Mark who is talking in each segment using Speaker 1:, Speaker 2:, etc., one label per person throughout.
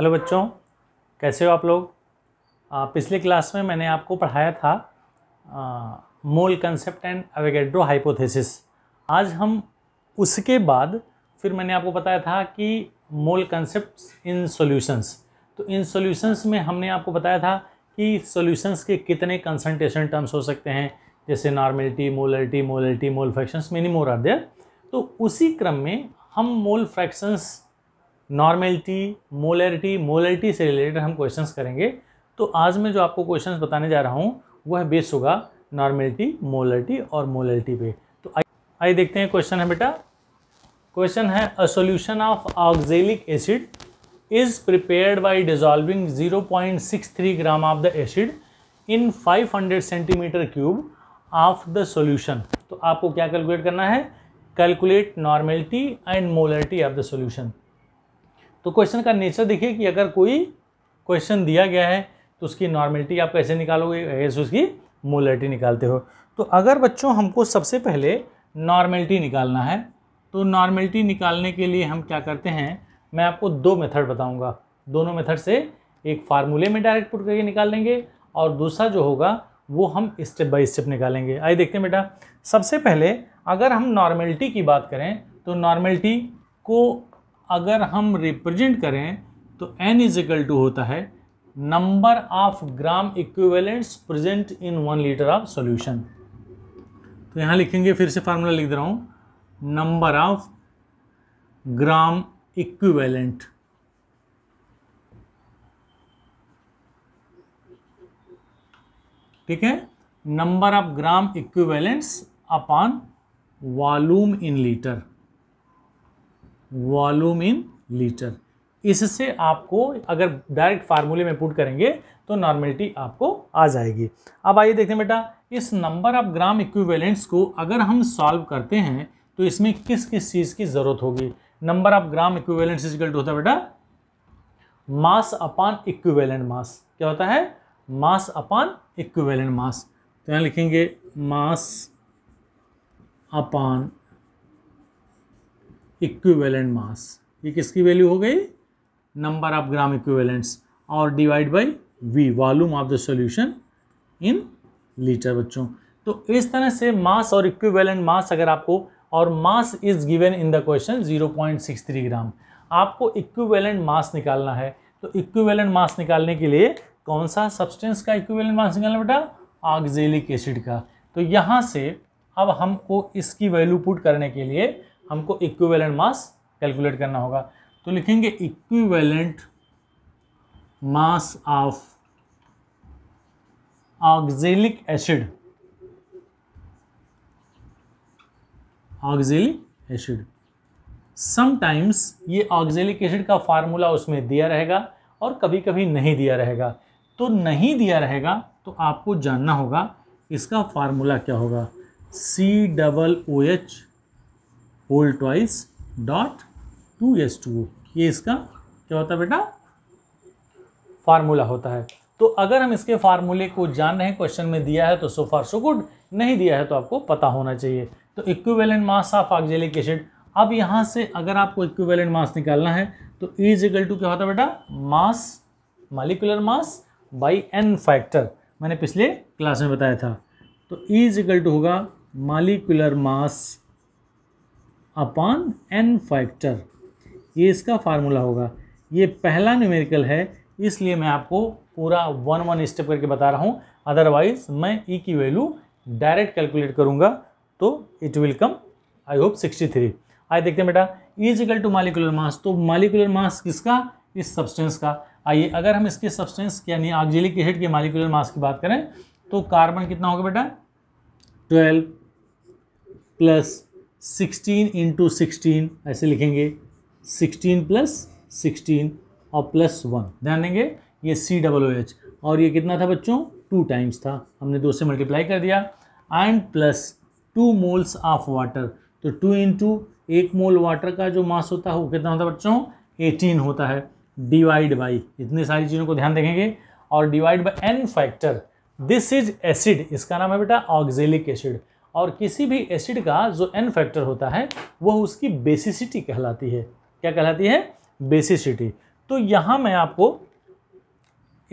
Speaker 1: Hello बच्चों कैसे हो आप लोग आ, पिछले क्लास में मैंने आपको पढ़ाया था mole concept and Avogadro hypothesis आज हम उसके बाद फिर मैंने आपको बताया था कि मोल कंसेप्ट इन सॉल्यूशंस तो इन सॉल्यूशंस में हमने आपको बताया था कि सॉल्यूशंस के कितने कंसनट्रेशन टर्म्स हो सकते हैं जैसे normality molarity molarity mole fractions many more more are तो उसी क्रम में हम mole fractions normality molarity molarity से रिलेटेड हम क्वेश्चन करेंगे तो आज मैं जो आपको क्वेश्चन बताने जा रहा हूँ वह बेस होगा नॉर्मेलिटी मोलरिटी और मोलरिटी पे तो आइए देखते हैं क्वेश्चन है बेटा क्वेश्चन है a solution of oxalic acid is prepared by dissolving 0.63 gram of the acid in 500 centimetre cube of the solution तो आपको क्या कैलकुलेट करना है calculate normality and molarity of the solution तो क्वेश्चन का नेचर देखिए कि अगर कोई क्वेश्चन दिया गया है तो उसकी नॉर्मेलिटी आप कैसे निकालोगे ऐसे उसकी मोलिटी निकालते हो तो अगर बच्चों हमको सबसे पहले नॉर्मेलिटी निकालना है तो नॉर्मेलिटी निकालने के लिए हम क्या करते हैं मैं आपको दो मेथड बताऊंगा दोनों मेथड से एक फार्मूले में डायरेक्ट पुट करके निकाल लेंगे और दूसरा जो होगा वो हम स्टेप बाय स्टेप निकालेंगे आइए देखते हैं बेटा सबसे पहले अगर हम नॉर्मेलिटी की बात करें तो नॉर्मेलिटी को अगर हम रिप्रेजेंट करें तो एन इज इक्वल टू होता है number of gram equivalents present in one litre of solution तो यहाँ लिखेंगे फिर से फार्मूला लिख दे रहा हूँ नंबर ऑफ ग्राम इक्विवेलेंट ठीक है number of gram equivalents upon volume in litre volume in litre इससे आपको अगर डायरेक्ट फार्मूले में पुट करेंगे तो नॉर्मेलिटी आपको आ जाएगी अब आइए देखते हैं बेटा इस नंबर ऑफ ग्राम इक्विवेलेंट्स को अगर हम सॉल्व करते हैं तो इसमें किस किस चीज़ की ज़रूरत होगी number of gram equivalent is equal to होता है बेटा मास अपान इक्विवेलेंट मास क्या होता है मास अपान इक्विवेलेंट मास तो यहाँ लिखेंगे मास अपान इक्विवेलेंट मास ये किसकी वैल्यू हो गई नंबर ऑफ ग्राम इक्विवेलेंट्स और divide by V volume of the solution in litre बच्चों तो इस तरह से मास और इक्विवेलेंट मास अगर आपको और mass is given in the question 0.63 gram आपको इक्विवेलेंट मास निकालना है तो इक्विवेलेंट मास निकालने के लिए कौन सा सब्सटेंस का इक्विवेलेंट मास निकालना बेटा ऑक्जेलिक एसिड का तो यहाँ से अब हमको इसकी वैल्यू पुट करने के लिए हमको इक्विवेलेंट मास कैलकुलेट करना होगा तो लिखेंगे equivalent mass of oxalic acid oxalic acid sometimes ये ऑक्जेलिक एसिड का फार्मूला उसमें दिया रहेगा और कभी कभी नहीं दिया रहेगा तो नहीं दिया रहेगा तो आपको जानना होगा इसका फार्मूला क्या होगा C double O H whole twice dot two S two ये इसका क्या होता है बेटा फार्मूला होता है तो अगर हम इसके फार्मूले को जान रहे हैं क्वेश्चन में दिया है तो सो फार सो गुड नहीं दिया है तो आपको पता होना चाहिए तो equivalent mass of oxalic acid अब यहाँ से अगर आपको इक्विवेलेंट मास निकालना है तो इज इक्वल टू क्या होता है बेटा mass molecular mass by N factor मैंने पिछले क्लास में बताया था तो इज इक्वल टू होगा molecular mass upon N factor ये इसका फार्मूला होगा ये पहला न्यूमेरिकल है इसलिए मैं आपको पूरा वन वन स्टेप करके बता रहा हूँ अदरवाइज मैं ई e की वैल्यू डायरेक्ट कैलकुलेट करूँगा तो it will come I hope sixty three आइए देखते हैं बेटा इजिकल टू मालिकुलर मास तो मालिकुलर मास किसका इस सब्सटेंस का आइए अगर हम इसके सब्सटेंस यानी के हेड के मालिकुलर मास की बात करें तो कार्बन कितना होगा बेटा twelve plus sixteen into sixteen ऐसे लिखेंगे सिक्सटीन प्लस सिक्सटीन और प्लस वन ध्यान देंगे ये सी डबल ओ एच और ये कितना था बच्चों टू टाइम्स था हमने दो से मल्टीप्लाई कर दिया and plus two moles of water तो टू इंटू एक मोल वाटर का जो मास होता है वो कितना होता है बच्चों एटीन होता है डिवाइड बाई इतनी सारी चीज़ों को ध्यान देखेंगे और divide by N factor this is acid इसका नाम है बेटा ऑक्जेलिक एसिड और किसी भी एसिड का जो एन फैक्टर होता है वह उसकी बेसिसिटी कहलाती है क्या कहलाती है बेसिसिटी तो यहाँ मैं आपको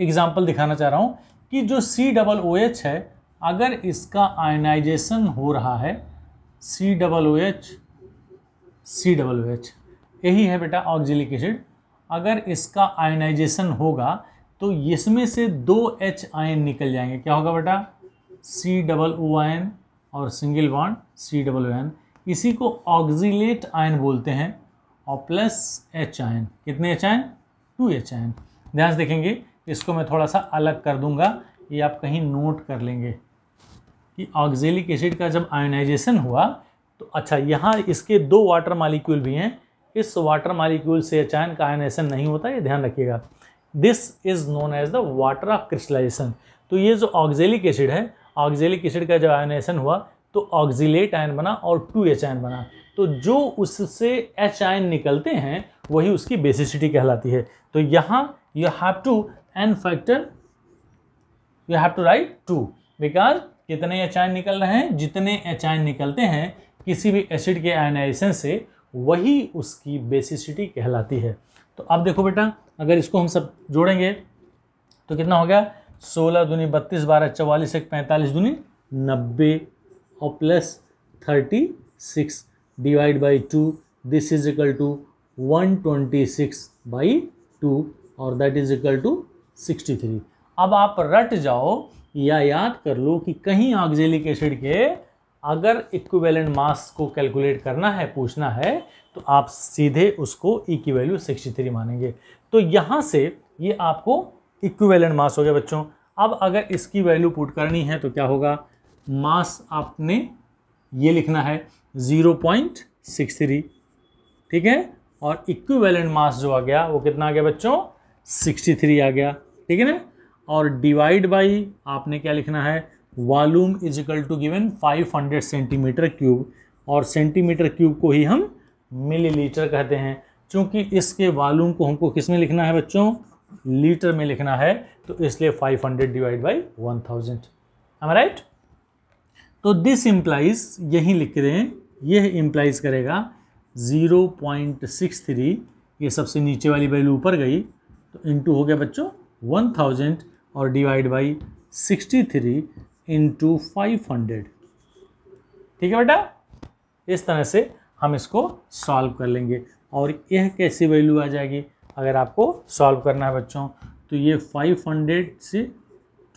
Speaker 1: एग्जाम्पल दिखाना चाह रहा हूँ कि जो सी डबल ओ एच है अगर इसका आयनाइजेशन हो रहा है C double O H C double O H यही है बेटा ऑक्जिलिक एसिड अगर इसका आयनाइजेशन होगा तो इसमें से दो एच आयन निकल जाएंगे क्या होगा बेटा सी डबल ओ आयन और single bond C double N इसी को ऑक्जिलेट आयन बोलते हैं और प्लस एच आयन कितने H ion two H ion ध्यान से देखेंगे इसको मैं थोड़ा सा अलग कर दूंगा ये आप कहीं नोट कर लेंगे कि ऑक्जेलिक एसिड का जब आयोनाइजेशन हुआ तो अच्छा यहाँ इसके दो वाटर मालिक्यूल भी हैं इस वाटर मालिक्यूल से अचायन का आयोनाइजेशन नहीं होता ये ध्यान रखिएगा this is known as the water of crystallisation तो ये जो ऑक्जेलिक एसिड है ऑक्जेलिक एसिड का जब आयनेशन हुआ तो ऑक्जिलेट आयन बना और टू एच आयन बना तो जो उससे एच आयन निकलते हैं वही उसकी बेसिसिटी कहलाती है तो यहाँ you have two N factor you have two right two because कितने एच आयन निकल रहे हैं जितने एच आयन निकलते हैं किसी भी एसिड के आयनाइजेशन से वही उसकी बेसिसिटी कहलाती है तो अब देखो बेटा अगर इसको हम सब जोड़ेंगे तो कितना हो गया सोलह दूनी बत्तीस बारह चवालीस एक पैंतालीस दूनी नब्बे और plus thirty six divide by two this is equal to one twenty six by two और that is equal to sixty three अब आप रट जाओ या याद कर लो कि कहीं ऑक्जेलिक एसिड के अगर इक्विवेलेंट मास को कैलकुलेट करना है पूछना है तो आप सीधे उसको ई की वैल्यू थ्री मानेंगे तो यहाँ से ये आपको इक्विवेलेंट मास हो गया बच्चों अब अगर इसकी वैल्यू पुट करनी है तो क्या होगा मास आपने ये लिखना है ज़ीरो पॉइंट सिक्स थ्री ठीक है और इक्विवेलेंट मास जो आ गया वो कितना आ गया बच्चों सिक्सटी थ्री आ गया ठीक है ना और डिवाइड बाई आपने क्या लिखना है volume is equal to given 500 centimetre cube और सेंटीमीटर क्यूब को ही हम मिलीलीटर कहते हैं क्योंकि इसके वॉल्यूम को हमको किस में लिखना है बच्चों लीटर में लिखना है तो इसलिए 500 hundred divide by one thousand M right तो दिस इम्प्लाइज यही लिख रहे हैं यह इम्प्लाइज करेगा 0.63 ये सबसे नीचे वाली वैल्यू ऊपर गई तो इनटू हो गया बच्चों 1000 और डिवाइड बाई 63 थ्री इंटू ठीक है बेटा इस तरह से हम इसको सॉल्व कर लेंगे और यह कैसी वैल्यू आ जाएगी अगर आपको सॉल्व करना है बच्चों तो ये 500 से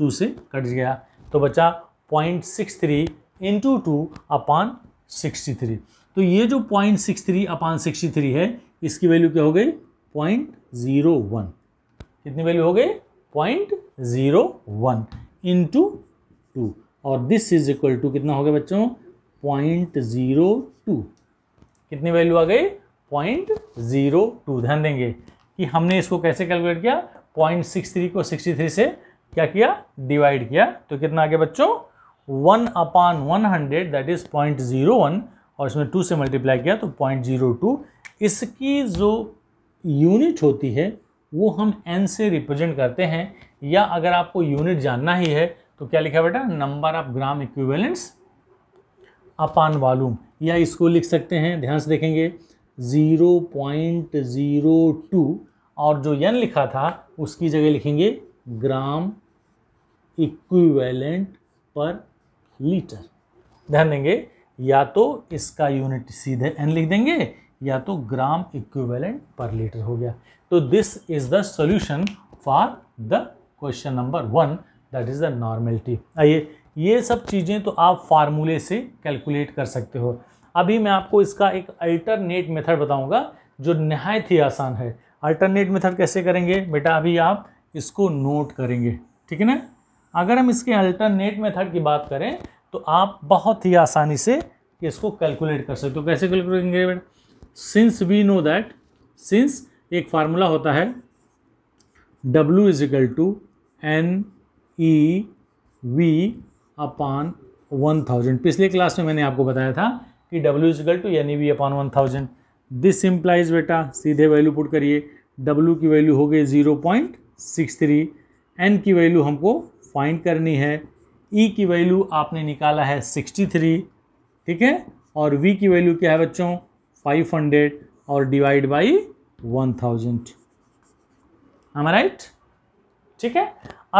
Speaker 1: 2 से कट गया तो बचा 0.63 six three into two upon sixty three तो ये जो 0.63 six three upon sixty three है इसकी वैल्यू क्या हो गई 0.01 कितनी वैल्यू हो गई 0.01 इंटू टू और दिस इज इक्वल टू कितना हो गया बच्चों 0.02 कितनी वैल्यू आ गई 0.02 ध्यान देंगे कि हमने इसको कैसे कैलकुलेट किया पॉइंट सिक्स थ्री को सिक्सटी थ्री से क्या किया डिवाइड किया तो कितना आ गया बच्चों one upon one hundred that is point zero one और इसमें टू से मल्टीप्लाई किया तो पॉइंट ज़ीरो टू इसकी जो यूनिट होती है वो हम एन से रिप्रेजेंट करते हैं या अगर आपको यूनिट जानना ही है तो क्या लिखा बेटा number of gram equivalents upon volume या इसको लिख सकते हैं ध्यान से देखेंगे 0.02 और जो यन लिखा था उसकी जगह लिखेंगे ग्राम इक्विवेलेंट पर लीटर ध्यान देंगे या तो इसका यूनिट सीधे एन लिख देंगे या तो ग्राम इक्विवेलेंट पर लीटर हो गया तो this is the solution for the question number one that is the normality आइए ये सब चीज़ें तो आप फार्मूले से कैलकुलेट कर सकते हो अभी मैं आपको इसका एक अल्टरनेट मेथड बताऊंगा जो नहायत ही आसान है अल्टरनेट मेथड कैसे करेंगे बेटा अभी आप इसको नोट करेंगे ठीक है ना अगर हम इसके अल्टरनेट मेथड की बात करें तो आप बहुत ही आसानी से इसको कैलकुलेट कर सकते हो कैसे कैलकुलेट करेंगे बेटा since we know that since एक फार्मूला होता है W is equal to N E V upon one thousand पिछले क्लास में मैंने आपको बताया था कि डब्ल्यू इजल टू यानी V upon one thousand this implies बेटा सीधे वैल्यू पुट करिए डब्ल्यू की वैल्यू हो गई zero point six three N की वैल्यू हमको फाइंड करनी है E की वैल्यू आपने निकाला है सिक्सटी थ्री ठीक है और वी की वैल्यू क्या है बच्चों फाइव हंड्रेड और डिवाइड बाई वन थाउजेंड हम राइट ठीक है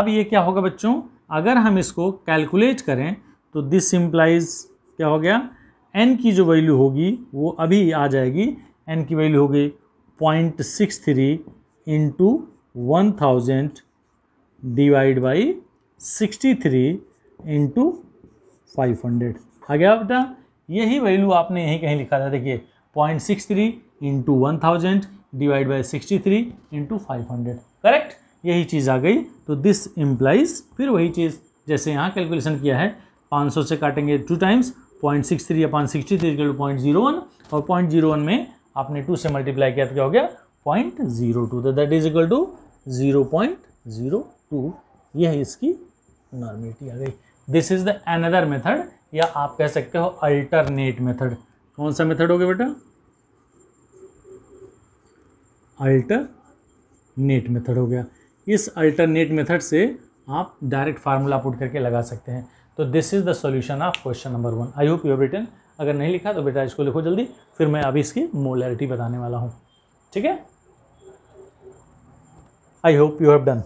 Speaker 1: अब ये क्या होगा बच्चों अगर हम इसको कैलकुलेट करें तो दिस इम्प्लाइज क्या हो गया एन की जो वैल्यू होगी वो अभी आ जाएगी एन की वैल्यू होगी point six three into one thousand divide by sixty three into five hundred आ गया बेटा यही वैल्यू आपने यहीं कहीं लिखा था देखिए point six three into one thousand divide by sixty three into five hundred correct यही चीज़ आ गई तो दिस इम्प्लाइज फिर वही चीज़ जैसे यहाँ कैलकुलेशन किया है पाँच सौ से काटेंगे two times point six three upon sixty three two point zero one और पॉइंट जीरो वन में आपने टू से मल्टीप्लाई किया तो क्या हो गया पॉइंट जीरो टू तो that is equal to zero point zero two यह इसकी नॉर्मेलिटी आ गई this is the another method या आप कह सकते हो अल्टरनेट मेथड कौन सा मेथड हो गया बेटा अल्टरनेट मेथड हो गया इस अल्टरनेट मेथड से आप डायरेक्ट फार्मूला पुट करके लगा सकते हैं तो this is the solution of question number one I hope you have written अगर नहीं लिखा तो बेटा इसको लिखो जल्दी फिर मैं अभी इसकी मोलैरिटी बताने वाला हूँ ठीक है I hope you have done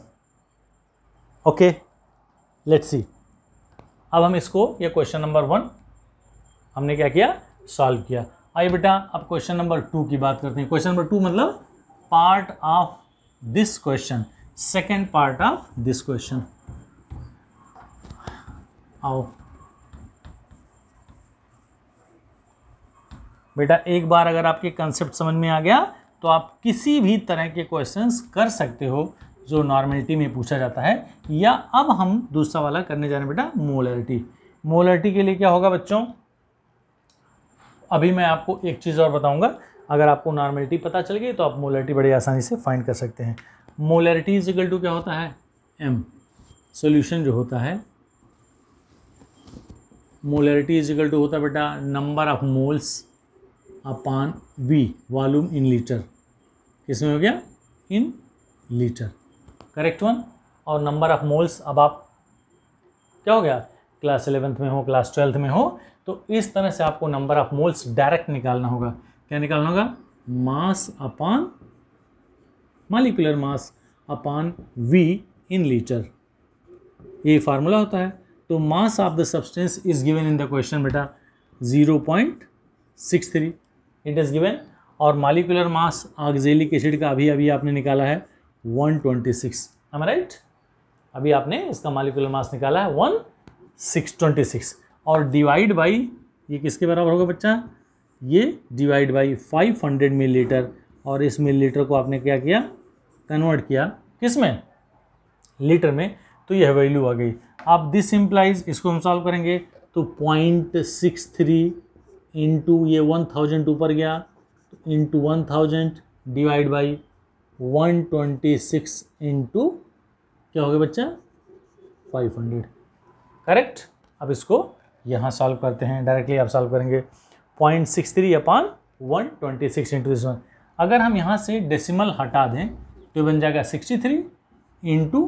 Speaker 1: okay let's see अब हम इसको ये क्वेश्चन नंबर वन हमने क्या किया सॉल्व किया आइए बेटा अब क्वेश्चन नंबर टू की बात करते हैं क्वेश्चन नंबर टू मतलब part of this question second part of this question आओ बेटा एक बार अगर आपके कंसेप्ट समझ में आ गया तो आप किसी भी तरह के क्वेश्चंस कर सकते हो जो नॉर्मेलिटी में पूछा जाता है या अब हम दूसरा वाला करने जा रहे हैं बेटा मोलरिटी मोलरिटी के लिए क्या होगा बच्चों अभी मैं आपको एक चीज़ और बताऊंगा अगर आपको नॉर्मेलिटी पता चल गई तो आप मोलरिटी बड़ी आसानी से फाइंड कर सकते हैं मोलरिटी इजिकल टू क्या होता है एम सोल्यूशन जो होता है मोलरिटी इज इक्वल टू होता है बेटा number of moles upon V volume in litre किसमें हो गया इन लीटर करेक्ट वन और नंबर ऑफ मोल्स अब आप क्या हो गया क्लास एलेवेंथ में हो क्लास ट्वेल्थ में हो तो इस तरह से आपको नंबर ऑफ मोल्स डायरेक्ट निकालना होगा क्या निकालना होगा mass upon molecular mass upon V in litre ये फार्मूला होता है तो mass of the substance is given in the question बेटा 0.63 इट इज़ गिवन और मालिकुलर मास ऑक्जेलिक एसिड का अभी अभी आपने निकाला है 126 ट्वेंटी सिक्स राइट अभी आपने इसका मालिकुलर मास निकाला है वन सिक्स ट्वेंटी सिक्स और डिवाइड बाई ये किसके बराबर होगा बच्चा ये divide by five hundred millilitre और इस मिलीलीटर को आपने क्या किया कन्वर्ट किया किस में लीटर में तो यह वैल्यू आ गई आप दिस इम्प्लाइज इसको हम सॉल्व करेंगे तो पॉइंट सिक्स थ्री इंटू ये वन थाउजेंड ऊपर गया तो into one thousand divide by one twenty six into क्या हो गया बच्चा फाइव हंड्रेड करेक्ट अब इसको यहाँ सॉल्व करते हैं डायरेक्टली आप सॉल्व करेंगे point six three upon one twenty six into this one अगर हम यहाँ से डेसिमल हटा दें तो बन जाएगा sixty three into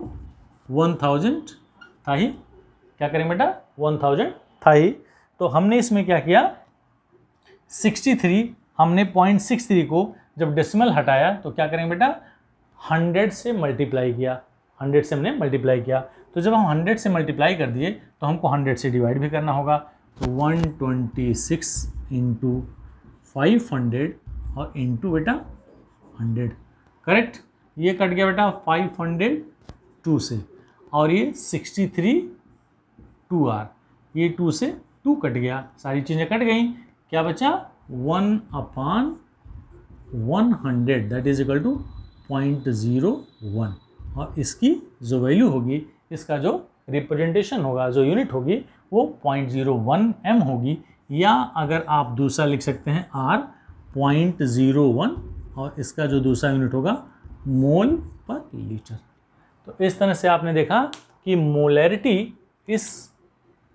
Speaker 1: one thousand ही क्या करें बेटा वन थाउजेंड ही तो हमने इसमें क्या किया सिक्सटी थ्री हमने पॉइंट सिक्स थ्री को जब डेसिमल हटाया तो क्या करेंगे बेटा हंड्रेड से मल्टीप्लाई किया हंड्रेड से हमने मल्टीप्लाई किया तो जब हम हंड्रेड से मल्टीप्लाई कर दिए तो हमको हंड्रेड से डिवाइड भी करना होगा तो one twenty six into five hundred और इंटू बेटा हंड्रेड करेक्ट ये कट गया बेटा फाइव हंड्रेड टू से और ये सिक्सटी थ्री टू आर ये टू से टू कट गया सारी चीज़ें कट गई क्या बचा one upon one hundred that is equal to point zero one और इसकी जो वैल्यू होगी इसका जो रिप्रेजेंटेशन होगा जो यूनिट होगी वो पॉइंट ज़ीरो वन एम होगी या अगर आप दूसरा लिख सकते हैं आर पॉइंट ज़ीरो वन और इसका जो दूसरा यूनिट होगा मोल पर लीटर तो इस तरह से आपने देखा कि मोलैरिटी इस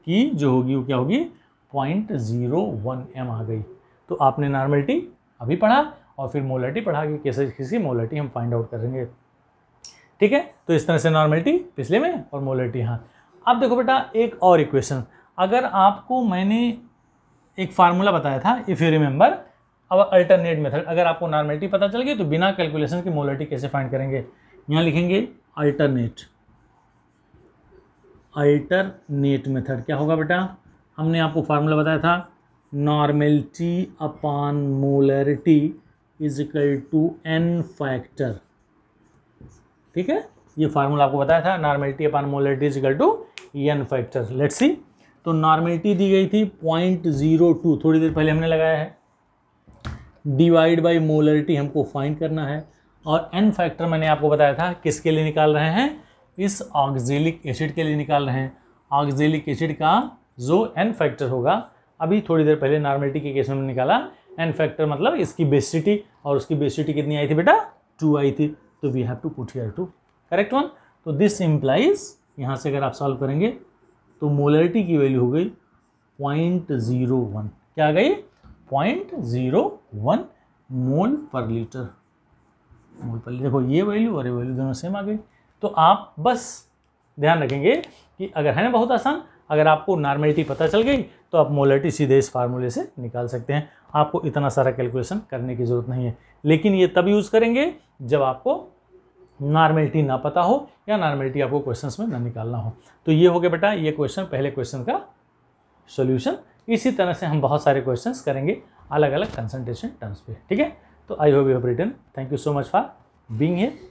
Speaker 1: की जो होगी वो क्या होगी पॉइंट जीरो वन एम आ गई तो आपने नॉर्मलिटी अभी पढ़ा और फिर मोलैरिटी पढ़ा कि कैसे किसी मोलैरिटी हम फाइंड आउट करेंगे ठीक है तो इस तरह से नॉर्मलिटी पिछले में और मोलैरिटी हाँ अब देखो बेटा एक और इक्वेशन अगर आपको मैंने एक फार्मूला बताया था इफ़ यू रिमेंबर अब अल्टरनेट मेथड अगर आपको नॉर्मलिटी पता चल गई तो बिना कैलकुलेशन की मोलरिटी कैसे फाइंड करेंगे यहाँ लिखेंगे अल्टरनेट अल्टरनेट मेथड क्या होगा बेटा हमने आपको फार्मूला बताया था normality upon molarity is equal to N factor ठीक है ये फार्मूला आपको बताया था normality upon molarity is equal to N factor let's see तो नॉर्मेलिटी दी गई थी पॉइंट जीरो टू थोड़ी देर पहले हमने लगाया है डिवाइड बाई मोलरिटी हमको फाइंड करना है और एन फैक्टर मैंने आपको बताया था किसके लिए निकाल रहे हैं इस ऑक्जेलिक एसिड के लिए निकाल रहे हैं ऑक्जेलिक एसिड का जो एन फैक्टर होगा अभी थोड़ी देर पहले नॉर्मलिटी के केस में निकाला एन फैक्टर मतलब इसकी बेसिटी और उसकी बेसिटी कितनी आई थी बेटा टू आई थी तो we have to put here two correct one तो दिस इम्प्लाइज यहाँ से अगर आप सॉल्व करेंगे तो मोलरिटी की वैल्यू हो गई पॉइंट ज़ीरो वन क्या आ गई पॉइंट ज़ीरो वन मोल पर लीटर मूल पल्ली देखो ये वैल्यू और ये वैल्यू दोनों सेम आ गई तो आप बस ध्यान रखेंगे कि अगर है ना बहुत आसान अगर आपको नॉर्मेलिटी पता चल गई तो आप मोलिटी सीधे इस फार्मूले से निकाल सकते हैं आपको इतना सारा कैलकुलेशन करने की ज़रूरत नहीं है लेकिन ये तब यूज़ करेंगे जब आपको नॉर्मेलिटी ना पता हो या नॉर्मेलिटी आपको क्वेश्चंस में ना निकालना हो तो ये हो गया बेटा ये क्वेश्चन पहले क्वेश्चन का सोल्यूशन इसी तरह से हम बहुत सारे क्वेश्चंस करेंगे अलग अलग कंसनट्रेशन टर्म्स पे ठीक है So I hope you have written. Thank you so much for being here.